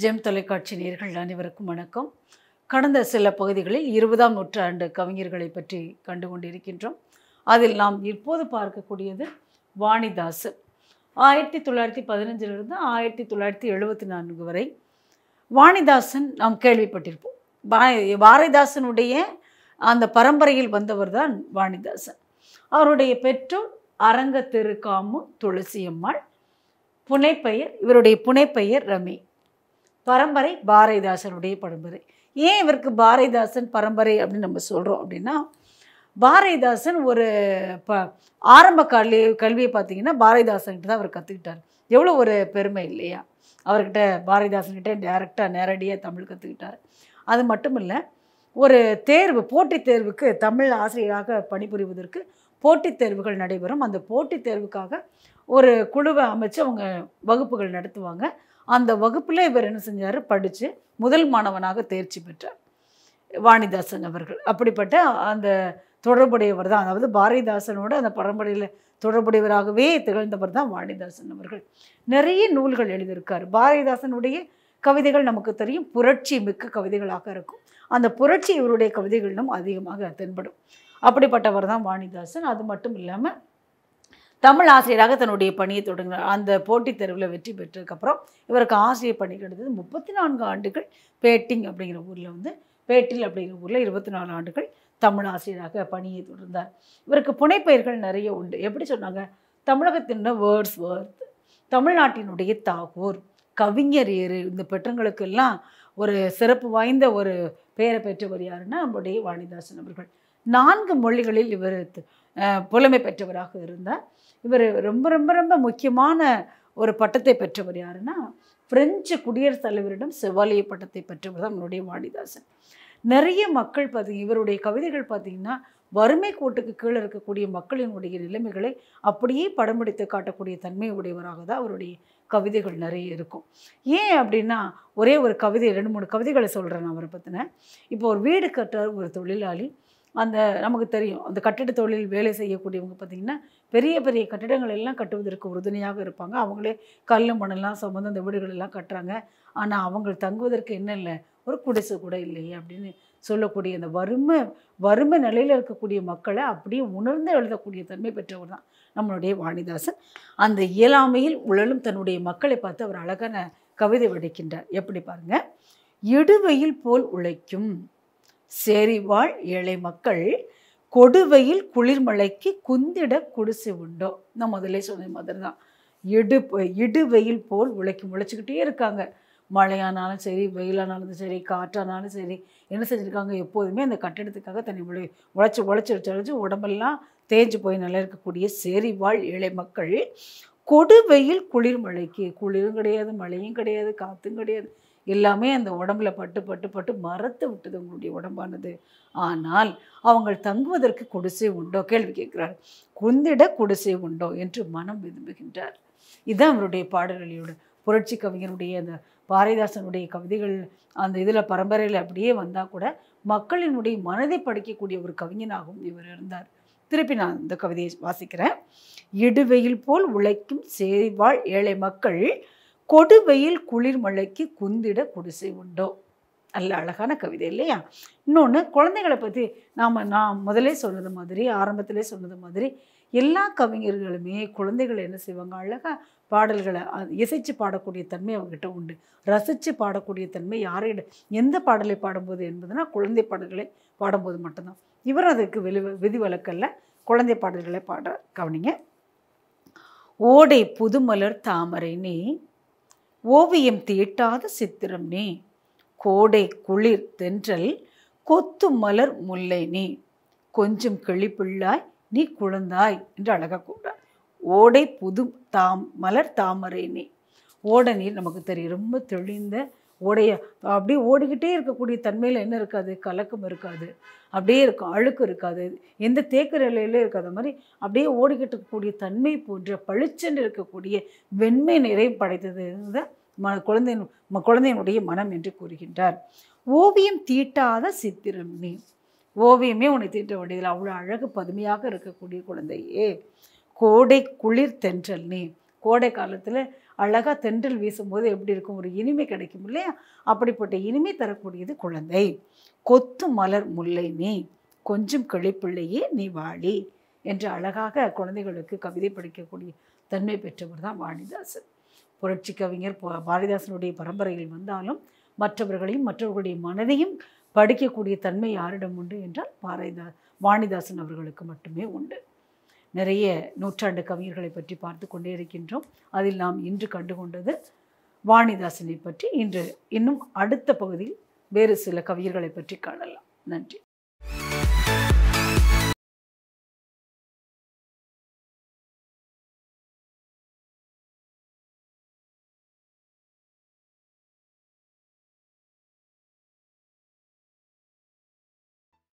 GeM தொலைக்காட்சி நேர்கள் அனைவருக்கும் வணக்கம் கடந்த சில பகுதிகளில் இருபதாம் நூற்றாண்டு கவிஞர்களை பற்றி கண்டு கொண்டிருக்கின்றோம் அதில் நாம் இப்போது பார்க்கக்கூடியது வாணிதாசு ஆயிரத்தி தொள்ளாயிரத்தி பதினஞ்சிலிருந்து ஆயிரத்தி தொள்ளாயிரத்தி எழுபத்தி நான்கு வரை வாணிதாசன் நாம் கேள்விப்பட்டிருப்போம் பாரதிதாசனுடைய அந்த பரம்பரையில் வந்தவர் தான் வாணிதாசன் அவருடைய பெற்றோர் அரங்க திருக்காமு துளசியம்மாள் புனைப்பெயர் இவருடைய புனைப்பெயர் ரமே பரம்பரை பாரதிதாசனுடைய பரம்பரை ஏன் இவருக்கு பாரதிதாசன் பரம்பரை அப்படின்னு நம்ம சொல்கிறோம் அப்படின்னா பாரதிதாசன் ஒரு ப ஆரம்ப கல்வி கல்வியை பார்த்தீங்கன்னா பாரதிதாசன்கிட்ட தான் அவர் கற்றுக்கிட்டார் எவ்வளோ ஒரு பெருமை இல்லையா அவர்கிட்ட பாரதிதாசன்கிட்ட டேரெக்டாக நேரடியாக தமிழ் கற்றுக்கிட்டார் அது மட்டும் இல்லை ஒரு தேர்வு போட்டித் தேர்வுக்கு தமிழ் ஆசிரியராக பணிபுரிவதற்கு போட்டித் தேர்வுகள் நடைபெறும் அந்த போட்டித் தேர்வுக்காக ஒரு குழுவை அமைச்சு அவங்க வகுப்புகள் நடத்துவாங்க அந்த வகுப்பில் இவர் என்ன செஞ்சார் படித்து முதல் மாணவனாக தேர்ச்சி பெற்றார் வாணிதாசன் அவர்கள் அப்படிப்பட்ட அந்த தொடர்புடையவர் தான் அதாவது பாரதிதாசனோட அந்த பரம்பரையில் தொடர்புடையவராகவே திகழ்ந்தவர் தான் வாணிதாசன் அவர்கள் நிறைய நூல்கள் எழுதியிருக்கார் பாரதிதாசனுடைய கவிதைகள் நமக்கு தெரியும் புரட்சி மிக்க கவிதைகளாக இருக்கும் அந்த புரட்சி இவருடைய கவிதைகளிலும் அதிகமாக தென்படும் அப்படிப்பட்டவர் தான் வாணிதாசன் அது மட்டும் இல்லாமல் தமிழ் ஆசிரியராக தன்னுடைய பணியை தொடங்கினார் அந்த போட்டித் தேர்வில் வெற்றி பெற்றதுக்கப்புறம் இவருக்கு ஆசிரியர் பணி கிடைத்தது முப்பத்தி நான்கு ஆண்டுகள் பேட்டிங் அப்படிங்கிற ஊரில் வந்து பேட்டில் அப்படிங்கிற ஊரில் இருபத்தி நாலு ஆண்டுகள் தமிழ் ஆசிரியராக பணியை தொடர்ந்தார் இவருக்கு புனைப்பெயர்கள் நிறைய உண்டு எப்படி சொன்னாங்க தமிழகத்தின் வேர்ட்ஸ் வேர்த் தமிழ்நாட்டினுடைய தாகூர் கவிஞர் ஏறு இந்த பெற்றங்களுக்கெல்லாம் ஒரு சிறப்பு வாய்ந்த ஒரு பெயரை பெற்றவர் யாருன்னா நம்முடைய வாணிதாசன் அவர்கள் நான்கு மொழிகளில் இவர் புலமை பெற்றவராக இருந்தார் இவர் ரொம்ப ரொம்ப ரொம்ப முக்கியமான ஒரு பட்டத்தை பெற்றவர் யாருன்னா பிரெஞ்சு குடியரசுத் தலைவரிடம் செவ்வாலய பட்டத்தை பெற்றவர் தான் நம்மளுடைய வாணிதாசன் நிறைய மக்கள் பார்த்திங்க இவருடைய கவிதைகள் பார்த்திங்கன்னா வறுமை கோட்டுக்கு கீழே இருக்கக்கூடிய மக்களினுடைய நிலைமைகளை அப்படியே படம் பிடித்து காட்டக்கூடிய தன்மை உடையவராக தான் அவருடைய கவிதைகள் நிறைய இருக்கும் ஏன் அப்படின்னா ஒரே ஒரு கவிதை ரெண்டு மூணு கவிதைகளை சொல்கிறேன் அவரை பற்றின இப்போ ஒரு வீடு கட்டுற ஒரு தொழிலாளி அந்த நமக்கு தெரியும் அந்த கட்டிட தொழில் வேலை செய்யக்கூடியவங்க பார்த்திங்கன்னா பெரிய பெரிய கட்டிடங்கள் எல்லாம் கட்டுவதற்கு உறுதுணையாக இருப்பாங்க அவங்களே கல் மணலாம் சம்மந்தம் அந்த வீடுகளெல்லாம் கட்டுறாங்க ஆனால் அவங்க தங்குவதற்கு என்ன இல்லை ஒரு குடிசு கூட இல்லையே அப்படின்னு சொல்லக்கூடிய இந்த வறுமை வறுமை நிலையில் இருக்கக்கூடிய மக்களை அப்படியே உணர்ந்து எழுதக்கூடிய தன்மை பெற்றவர் தான் நம்மளுடைய வாணிதாசன் அந்த இயலாமையில் உழலும் தன்னுடைய மக்களை பார்த்து அவர் அழகான கவிதை வடிக்கின்றார் எப்படி பாருங்க இடுவையில் போல் உழைக்கும் சேரிவாழ் ஏழை மக்கள் கொடுவையில் குளிர்மலைக்கு குந்திட குடிசை உண்டோ நான் முதலே சொன்ன மாதிரி தான் இடு இடுவெயில் போல் உழைக்கும் உழைச்சிக்கிட்டே இருக்காங்க மழையானாலும் சரி வெயிலானாலும் சரி காற்றானாலும் சரி என்ன செஞ்சுருக்காங்க எப்போதுமே அந்த கட்டிடத்துக்காக தன்னை உழை உழைச்சி உழைச்சி உழைச்சி உடம்பெல்லாம் தேஞ்சு போய் நல்லா இருக்கக்கூடிய வாழ் ஏழை மக்கள் கொடு வெயில் குளிர் மழைக்கு குளிரும் கிடையாது மழையும் கிடையாது காற்றும் கிடையாது எல்லாமே அந்த உடம்புல பட்டு பட்டு பட்டு மறத்து விட்டது உங்களுடைய உடம்பானது ஆனால் அவங்கள் தங்குவதற்கு குடிசை உண்டோ கேள்வி கேட்கிறார் குந்திட குடிசை உண்டோ என்று மனம் விரும்புகின்றார் இதுதான் அவருடைய பாடல்களோட புரட்சி கவிஞருடைய அந்த பாரதிதாசனுடைய கவிதைகள் அந்த இதில் பரம்பரையில் அப்படியே வந்தால் கூட மக்களினுடைய மனதை படிக்கக்கூடிய ஒரு கவிஞனாகவும் இவர் இருந்தார் திருப்பி நான் இந்த கவிதையை வாசிக்கிறேன் இடுவெயில் போல் உழைக்கும் சேவாழ் ஏழை மக்கள் கொடுவெயில் குளிர் மழைக்கு குந்திட குடிசை உண்டோ நல்ல அழகான கவிதை இல்லையா இன்னொன்று குழந்தைகளை பற்றி நாம் நான் முதலே சொன்னது மாதிரி ஆரம்பத்திலே சொன்னது மாதிரி எல்லா கவிஞர்களுமே குழந்தைகள் என்ன செய்வாங்க அழகாக பாடல்களை இசைச்சு பாடக்கூடிய தன்மை அவங்ககிட்ட உண்டு ரசித்து பாடக்கூடிய தன்மை யாரையிடம் எந்த பாடலை பாடும்போது என்பதுனா குழந்தை பாடல்களை பாடும்போது மட்டும்தான் இவர் அதுக்கு வெளி விதி வழக்கல்ல குழந்தை பாடல்களை பாட கவனிங்க ஓடை புதுமலர் தாமரை நீ ஓவியம் தீட்டாத சித்திரம் நீ கோடை குளிர் தென்றல் கொத்து மலர் முல்லை நீ கொஞ்சம் கிளிப்பிள்ளாய் நீ குழந்தாய் என்று அழகாக கூப்பிட்டார் ஓடை புது தாம் மலர் தாமரை நீ ஓட நீர் நமக்கு தெரியும் ரொம்ப தெளிந்த ஓடைய அப்படியே ஓடிக்கிட்டே இருக்கக்கூடிய தன்மையில் என்ன இருக்காது கலக்கம் இருக்காது அப்படியே இருக்கும் அழுக்கு இருக்காது எந்த தேக்கு நிலையிலே இருக்காத மாதிரி அப்படியே ஓடிக்கிட்டு இருக்கக்கூடிய தன்மை போன்ற பளிச்சென்று இருக்கக்கூடிய வெண்மை நிறை படைத்தது ம குழந்தையின் குழந்தையினுடைய மனம் என்று கூறுகின்றார் ஓவியம் தீட்டாத சித்திரம் நீ ஓவியமே உன்னை தீட்ட வேண்டியதில்லை அவ்வளோ அழகு பதுமையாக இருக்கக்கூடிய குழந்தையே கோடை குளிர் தென்றல் நீ கோடை காலத்தில் அழகாக தென்றல் வீசும்போது எப்படி இருக்கும் ஒரு இனிமை கிடைக்கும் இல்லையா அப்படிப்பட்ட இனிமை தரக்கூடியது குழந்தை கொத்து மலர் முல்லை நீ கொஞ்சம் கிளிப்பிள்ளையே நீ வாடி என்று அழகாக குழந்தைகளுக்கு கவிதை படிக்கக்கூடிய தன்மை பெற்றவர் தான் வாணிதாசன் புரட்சி கவிஞர் பாரதிதாசனுடைய பரம்பரையில் வந்தாலும் மற்றவர்களையும் மற்றவர்களுடைய மனதையும் படிக்கக்கூடிய தன்மை யாரிடம் உண்டு என்றால் பாரதிதா வாணிதாசன் அவர்களுக்கு மட்டுமே உண்டு நிறைய நூற்றாண்டு கவிஞர்களை பற்றி பார்த்து கொண்டே இருக்கின்றோம் அதில் நாம் இன்று கண்டுகொண்டது வாணிதாசனை பற்றி இன்று இன்னும் அடுத்த பகுதியில் வேறு சில கவிஞர்களை பற்றி காணலாம் நன்றி